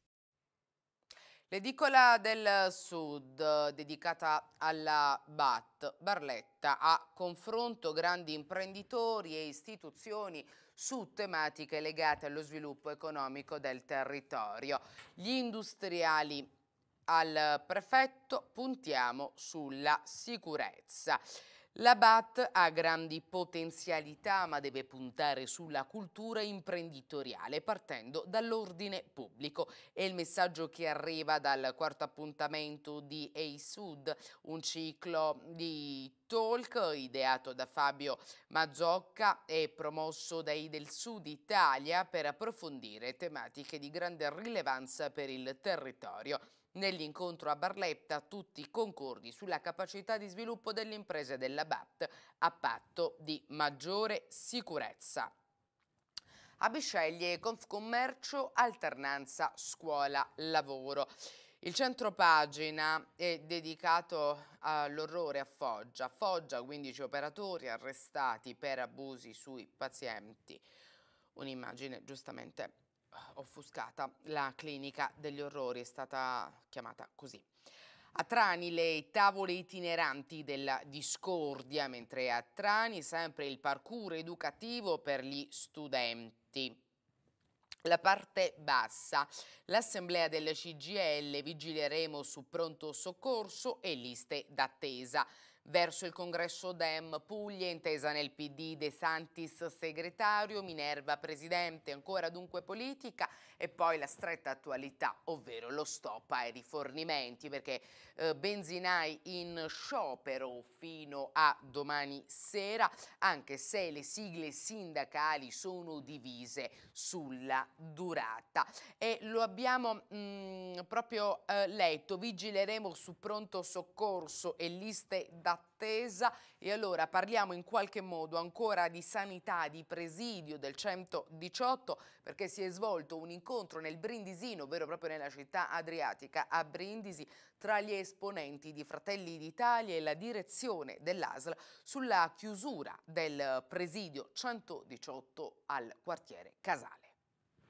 L'edicola del Sud, dedicata alla BAT, Barletta, a confronto grandi imprenditori e istituzioni su tematiche legate allo sviluppo economico del territorio. Gli industriali al prefetto puntiamo sulla sicurezza. La BAT ha grandi potenzialità ma deve puntare sulla cultura imprenditoriale partendo dall'ordine pubblico. È il messaggio che arriva dal quarto appuntamento di EISUD, un ciclo di talk ideato da Fabio Mazzocca e promosso dai del Sud Italia per approfondire tematiche di grande rilevanza per il territorio. Nell'incontro a Barletta tutti concordi sulla capacità di sviluppo delle imprese della BAT a patto di maggiore sicurezza. A Bisceglie Confcommercio alternanza scuola-lavoro. Il centro pagina è dedicato all'orrore a Foggia. Foggia 15 operatori arrestati per abusi sui pazienti. Un'immagine giustamente offuscata. La clinica degli orrori è stata chiamata così. A Trani le tavole itineranti della discordia, mentre a Trani sempre il parkour educativo per gli studenti. La parte bassa. L'assemblea della CGL vigileremo su pronto soccorso e liste d'attesa. Verso il congresso Dem, Puglia, intesa nel PD, De Santis segretario, Minerva presidente, ancora dunque politica e poi la stretta attualità, ovvero lo stop ai rifornimenti, perché eh, benzinai in sciopero fino a domani sera, anche se le sigle sindacali sono divise sulla durata. E lo abbiamo mh, mm, proprio eh, letto, vigileremo su pronto soccorso e liste da attesa e allora parliamo in qualche modo ancora di sanità, di presidio del 118 perché si è svolto un incontro nel Brindisino, ovvero proprio nella città adriatica a Brindisi tra gli esponenti di Fratelli d'Italia e la direzione dell'ASL sulla chiusura del presidio 118 al quartiere Casale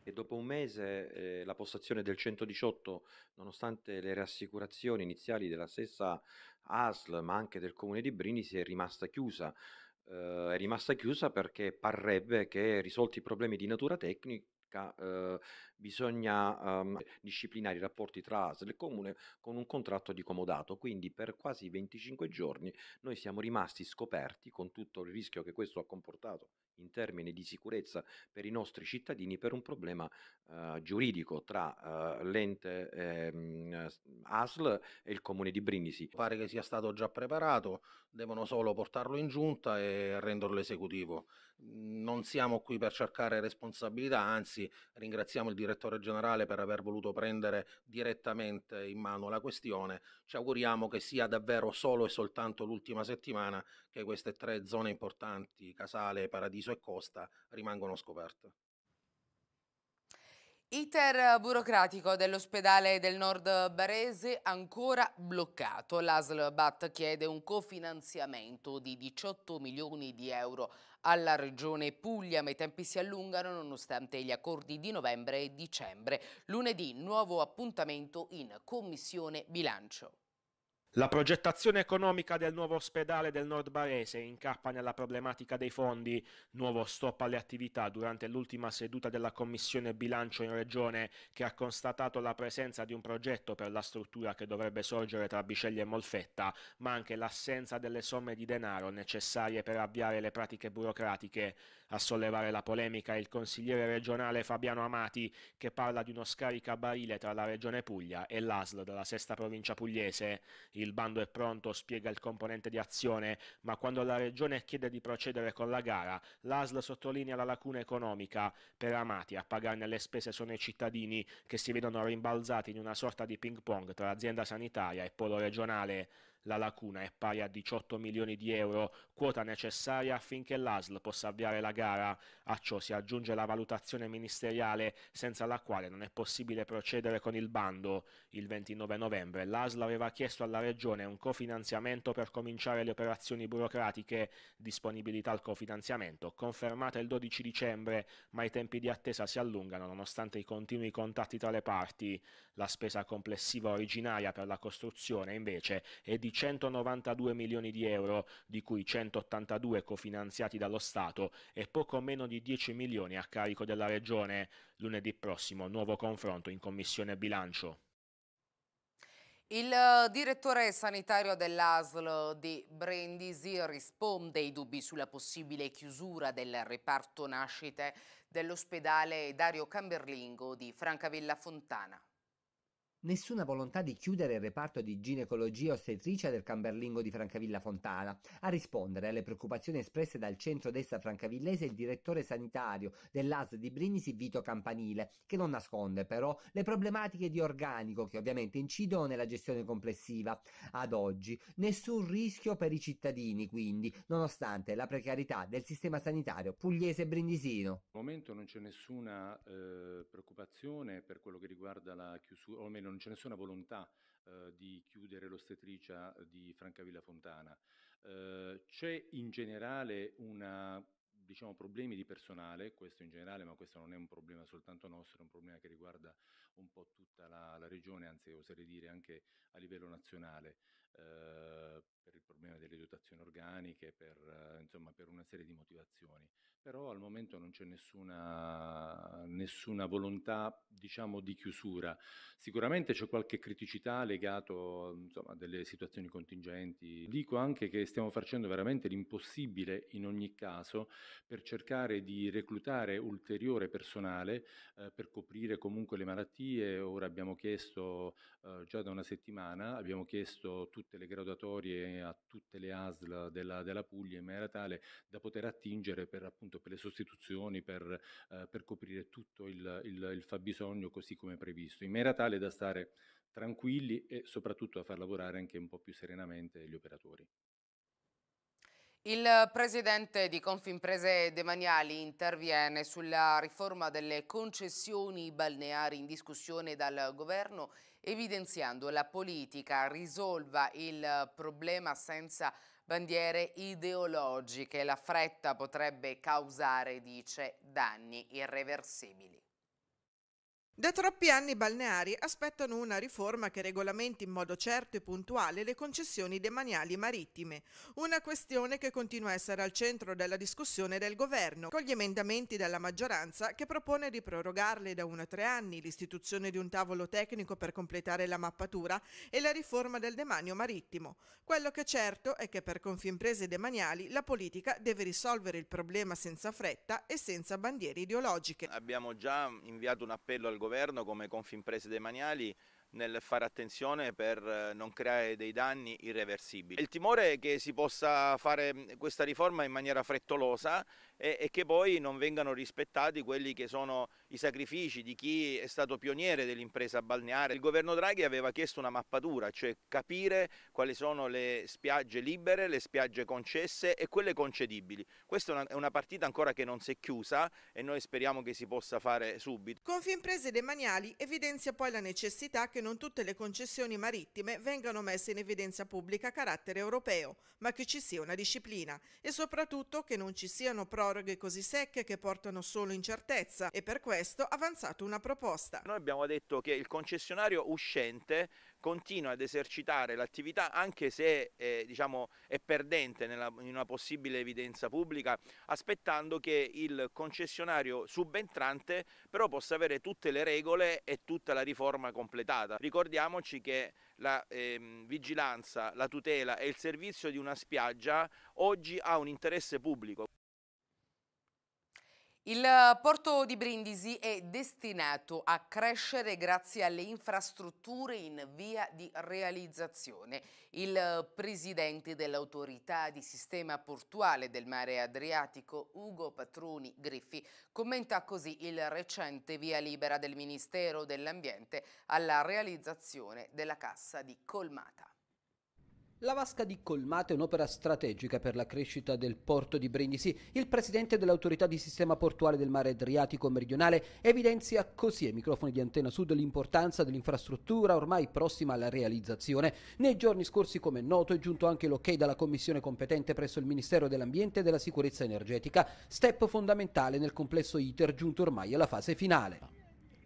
e dopo un mese eh, la postazione del 118, nonostante le rassicurazioni iniziali della stessa ASL, ma anche del comune di Brindisi, è rimasta chiusa. Eh, è rimasta chiusa perché parrebbe che risolti i problemi di natura tecnica eh, bisogna um, disciplinare i rapporti tra ASL e Comune con un contratto di comodato, quindi per quasi 25 giorni noi siamo rimasti scoperti con tutto il rischio che questo ha comportato in termini di sicurezza per i nostri cittadini per un problema uh, giuridico tra uh, l'ente ehm, ASL e il comune di Brindisi. Pare che sia stato già preparato, devono solo portarlo in giunta e renderlo esecutivo. Non siamo qui per cercare responsabilità, anzi ringraziamo il direttore direttore generale per aver voluto prendere direttamente in mano la questione. Ci auguriamo che sia davvero solo e soltanto l'ultima settimana che queste tre zone importanti, Casale, Paradiso e Costa, rimangono scoperte. Iter burocratico dell'ospedale del nord barese ancora bloccato. L'ASL BAT chiede un cofinanziamento di 18 milioni di euro alla regione Puglia, ma i tempi si allungano nonostante gli accordi di novembre e dicembre. Lunedì nuovo appuntamento in commissione bilancio. La progettazione economica del nuovo ospedale del Nord Barese incappa nella problematica dei fondi, nuovo stop alle attività durante l'ultima seduta della Commissione Bilancio in Regione che ha constatato la presenza di un progetto per la struttura che dovrebbe sorgere tra Biceglie e Molfetta, ma anche l'assenza delle somme di denaro necessarie per avviare le pratiche burocratiche. A sollevare la polemica è il consigliere regionale Fabiano Amati, che parla di uno scaricabarile tra la regione Puglia e l'ASL della sesta provincia pugliese. Il bando è pronto, spiega il componente di azione, ma quando la regione chiede di procedere con la gara, l'ASL sottolinea la lacuna economica. Per Amati a pagarne le spese sono i cittadini, che si vedono rimbalzati in una sorta di ping pong tra azienda sanitaria e polo regionale. La lacuna è pari a 18 milioni di euro, quota necessaria affinché l'ASL possa avviare la gara. A ciò si aggiunge la valutazione ministeriale, senza la quale non è possibile procedere con il bando. Il 29 novembre l'ASL aveva chiesto alla Regione un cofinanziamento per cominciare le operazioni burocratiche. Disponibilità al cofinanziamento confermata il 12 dicembre, ma i tempi di attesa si allungano nonostante i continui contatti tra le parti. La spesa complessiva originaria per la costruzione, invece, è di 192 milioni di euro, di cui 182 cofinanziati dallo Stato e poco meno di 10 milioni a carico della Regione. Lunedì prossimo nuovo confronto in Commissione Bilancio. Il eh, direttore sanitario dell'ASL di Brindisi risponde ai dubbi sulla possibile chiusura del reparto nascite dell'ospedale Dario Camberlingo di Francavilla Fontana. Nessuna volontà di chiudere il reparto di ginecologia ostetricia del Camberlingo di Francavilla Fontana a rispondere alle preoccupazioni espresse dal centro-destra francavillese il direttore sanitario dell'AS di Brindisi Vito Campanile, che non nasconde però le problematiche di organico che ovviamente incidono nella gestione complessiva. Ad oggi nessun rischio per i cittadini, quindi, nonostante la precarietà del sistema sanitario pugliese brindisino. Al momento non c'è nessuna eh, preoccupazione per quello che riguarda la chiusura, o almeno non c'è nessuna volontà eh, di chiudere l'ostetricia uhm, di Francavilla Fontana. Eh, c'è in generale una diciamo, problemi di personale, questo in generale, ma questo non è un problema soltanto nostro, è un problema che riguarda un po' tutta la, la regione, anzi oserei dire anche a livello nazionale, eh, per il problema delle dotazioni organiche, per, eh, insomma, per una serie di motivazioni. Però al momento non c'è nessuna, nessuna volontà diciamo, di chiusura. Sicuramente c'è qualche criticità legata a delle situazioni contingenti. Dico anche che stiamo facendo veramente l'impossibile in ogni caso per cercare di reclutare ulteriore personale eh, per coprire comunque le malattie categorie, ora abbiamo chiesto eh, già da una settimana, abbiamo chiesto tutte le graduatorie a tutte le ASL della, della Puglia in maniera tale da poter attingere per, appunto, per le sostituzioni, per, eh, per coprire tutto il, il, il fabbisogno così come previsto, in maniera tale da stare tranquilli e soprattutto a far lavorare anche un po' più serenamente gli operatori. Il presidente di Confimprese Demaniali interviene sulla riforma delle concessioni balneari in discussione dal governo evidenziando la politica risolva il problema senza bandiere ideologiche. La fretta potrebbe causare, dice, danni irreversibili. Da troppi anni i balneari aspettano una riforma che regolamenti in modo certo e puntuale le concessioni demaniali marittime, una questione che continua a essere al centro della discussione del governo, con gli emendamenti della maggioranza che propone di prorogarle da 1 a 3 anni, l'istituzione di un tavolo tecnico per completare la mappatura e la riforma del demanio marittimo. Quello che è certo è che per Confimprese demaniali la politica deve risolvere il problema senza fretta e senza bandiere ideologiche. Abbiamo già inviato un appello al governo governo come Confimprese Maniali nel fare attenzione per eh, non creare dei danni irreversibili. Il timore è che si possa fare mm, questa riforma in maniera frettolosa e, e che poi non vengano rispettati quelli che sono i sacrifici di chi è stato pioniere dell'impresa balneare. Il governo Draghi aveva chiesto una mappatura, cioè capire quali sono le spiagge libere, le spiagge concesse e quelle concedibili. Questa è una, è una partita ancora che non si è chiusa e noi speriamo che si possa fare subito. Confimprese Demaniali evidenzia poi la necessità che non tutte le concessioni marittime vengano messe in evidenza pubblica a carattere europeo, ma che ci sia una disciplina e soprattutto che non ci siano prove proroghe così secche che portano solo incertezza e per questo ha avanzato una proposta. Noi abbiamo detto che il concessionario uscente continua ad esercitare l'attività anche se eh, diciamo, è perdente nella, in una possibile evidenza pubblica, aspettando che il concessionario subentrante però possa avere tutte le regole e tutta la riforma completata. Ricordiamoci che la eh, vigilanza, la tutela e il servizio di una spiaggia oggi ha un interesse pubblico. Il porto di Brindisi è destinato a crescere grazie alle infrastrutture in via di realizzazione. Il presidente dell'autorità di sistema portuale del mare Adriatico, Ugo Patroni Griffi, commenta così il recente via libera del Ministero dell'Ambiente alla realizzazione della cassa di Colmata. La vasca di Colmate è un'opera strategica per la crescita del porto di Brindisi. Il presidente dell'autorità di sistema portuale del mare Adriatico meridionale evidenzia così ai microfoni di Antena Sud l'importanza dell'infrastruttura ormai prossima alla realizzazione. Nei giorni scorsi, come è noto, è giunto anche l'ok dalla commissione competente presso il Ministero dell'Ambiente e della Sicurezza Energetica, step fondamentale nel complesso ITER giunto ormai alla fase finale.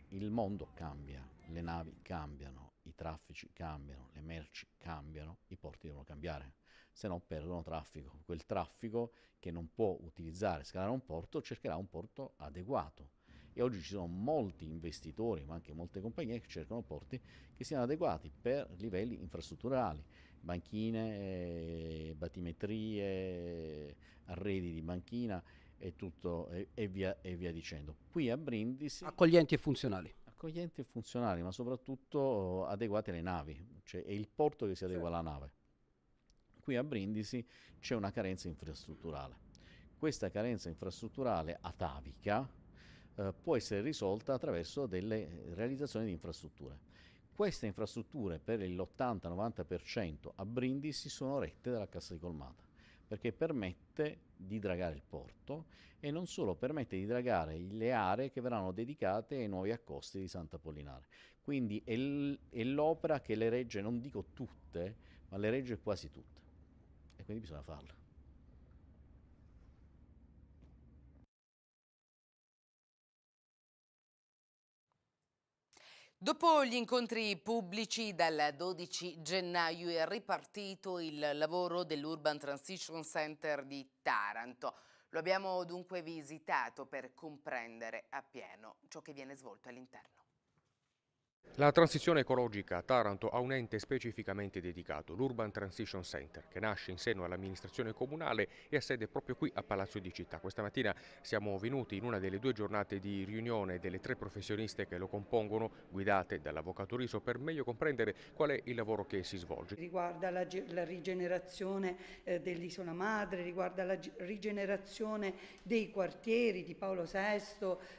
Il mondo cambia, le navi cambiano traffici cambiano, le merci cambiano, i porti devono cambiare, se no perdono traffico. Quel traffico che non può utilizzare, scalare un porto, cercherà un porto adeguato. E oggi ci sono molti investitori, ma anche molte compagnie che cercano porti che siano adeguati per livelli infrastrutturali, banchine, eh, batimetrie, arredi di banchina e tutto e, e, via, e via dicendo. Qui a Brindisi... Accoglienti e funzionali accoglienti e funzionali, ma soprattutto eh, adeguate alle navi, cioè è il porto che si adegua certo. alla nave. Qui a Brindisi c'è una carenza infrastrutturale. Questa carenza infrastrutturale atavica eh, può essere risolta attraverso delle eh, realizzazioni di infrastrutture. Queste infrastrutture per l'80-90% a Brindisi sono rette dalla Cassa di Colmata perché permette di dragare il porto e non solo permette di dragare le aree che verranno dedicate ai nuovi accosti di Santa Sant'Apollinare. Quindi è, l- è l'opera che le regge, non dico tutte, ma le regge quasi tutte. E quindi bisogna farla. Dopo gli incontri pubblici dal 12 gennaio è ripartito il lavoro dell'Urban Transition Center di Taranto. Lo abbiamo dunque visitato per comprendere appieno ciò che viene svolto all'interno. La transizione ecologica a Taranto ha un ente specificamente dedicato, l'Urban Transition Center, che nasce in seno all'amministrazione comunale e ha sede proprio qui a Palazzo di Città. Questa mattina siamo venuti in una delle due giornate di riunione delle tre professioniste che lo compongono, guidate dall'Avvocato Riso, per meglio comprendere qual è il lavoro che si svolge. Riguarda la, la rigenerazione eh, dell'Isola Madre, riguarda la rigenerazione dei quartieri di Paolo VI,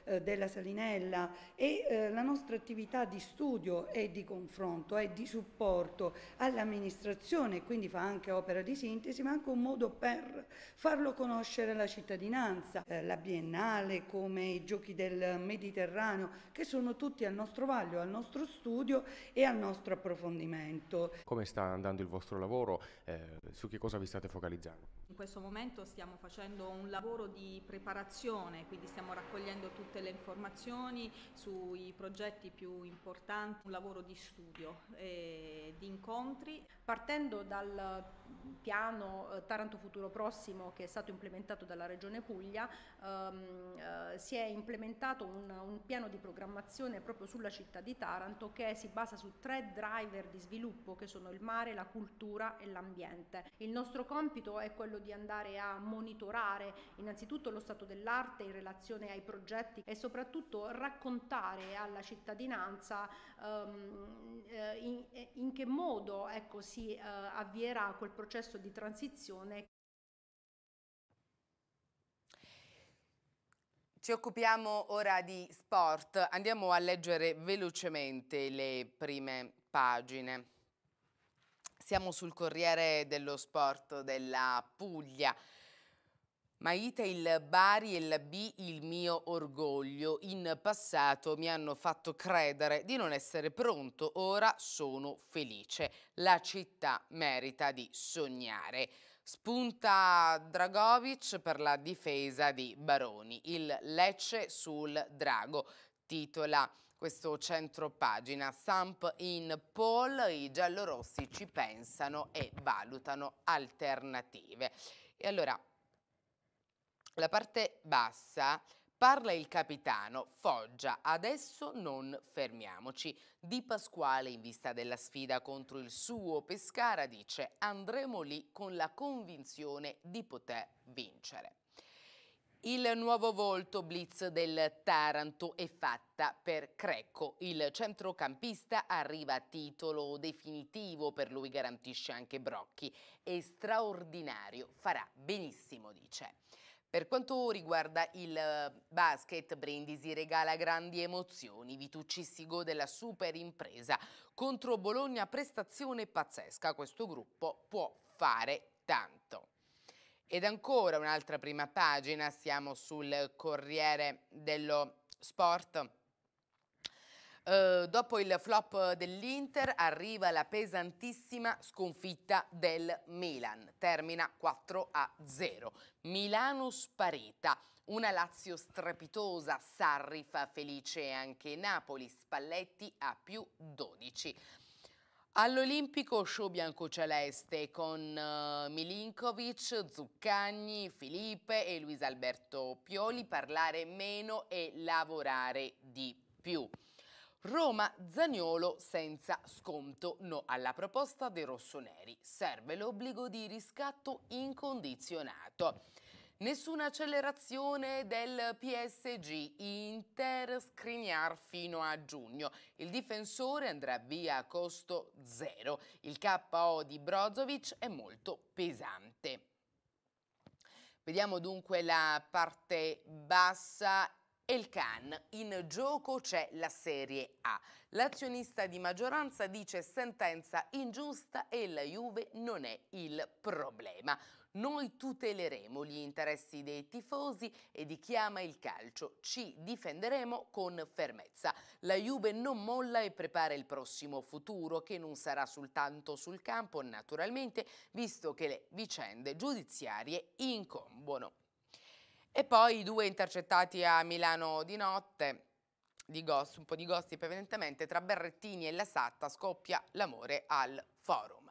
eh, della Salinella e eh, la nostra attività di studio studio e di confronto e di supporto all'amministrazione, quindi fa anche opera di sintesi, ma anche un modo per farlo conoscere alla cittadinanza. Eh, la Biennale, come i Giochi del Mediterraneo, che sono tutti al nostro vaglio, al nostro studio e al nostro approfondimento. Come sta andando il vostro lavoro? Eh, su che cosa vi state focalizzando? In questo momento stiamo facendo un lavoro di preparazione, quindi stiamo raccogliendo tutte le informazioni sui progetti più importanti importante un lavoro di studio, eh, di incontri, partendo dal piano eh, Taranto Futuro Prossimo che è stato implementato dalla Regione Puglia, ehm, eh, si è implementato un, un piano di programmazione proprio sulla città di Taranto che si basa su tre driver di sviluppo che sono il mare, la cultura e l'ambiente. Il nostro compito è quello di andare a monitorare innanzitutto lo stato dell'arte in relazione ai progetti e soprattutto raccontare alla cittadinanza um, in, eh, in, che modo ecco, si uh, avvierà quel processo di transizione. Ci occupiamo ora di sport, andiamo a leggere velocemente le prime pagine. Siamo sul Corriere dello Sport della Puglia. Maita il Bari e la B il mio orgoglio. In passato mi hanno fatto credere di non essere pronto, ora sono felice. La città merita di sognare. Spunta Dragovic per la difesa di Baroni. Il Lecce sul Drago titola questo centro pagina. Samp in Paul, i giallorossi ci pensano e valutano alternative. E allora la parte bassa Parla il capitano, Foggia, adesso non fermiamoci. Di Pasquale in vista della sfida contro il suo Pescara dice andremo lì con la convinzione di poter vincere. Il nuovo volto blitz del Taranto è fatta per Crecco. Il centrocampista arriva a titolo definitivo, per lui garantisce anche Brocchi. È straordinario, farà benissimo, dice. Per quanto riguarda il eh, basket, Brindisi regala grandi emozioni. Vitucci si gode la super impresa. Contro Bologna prestazione pazzesca, questo gruppo può fare tanto. Ed ancora un'altra prima pagina, siamo sul Corriere dello Sport. Eh, dopo il flop dell'Inter arriva la pesantissima sconfitta del Milan, termina 4 a 0. Milano sparita, una Lazio strepitosa, Sarri fa felice anche Napoli, Spalletti a più 12. All'Olimpico show biancoceleste con eh, Milinkovic, Zuccagni, Filipe e Luis Alberto Pioli parlare meno e lavorare di più. Roma Zaniolo senza sconto, no alla proposta dei rossoneri. Serve l'obbligo di riscatto incondizionato. Nessuna accelerazione del PSG, Inter scrignar fino a giugno. Il difensore andrà via a costo zero. Il KO di Brozovic è molto pesante. Vediamo dunque la parte bassa e il CAN. in gioco c'è la Serie A. L'azionista di maggioranza dice sentenza ingiusta e la Juve non è il problema. Noi tuteleremo gli interessi dei tifosi e di chi ama il calcio. Ci difenderemo con fermezza. La Juve non molla e prepara il prossimo futuro, che non sarà soltanto sul campo, naturalmente, visto che le vicende giudiziarie incombono. E poi i due intercettati a Milano di notte, di gossip, un po' di gossip evidentemente, tra Berrettini e la Satta scoppia l'amore al forum.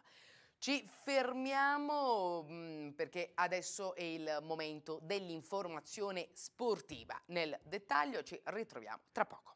Ci fermiamo mm, perché adesso è il momento dell'informazione sportiva. Nel dettaglio ci ritroviamo tra poco.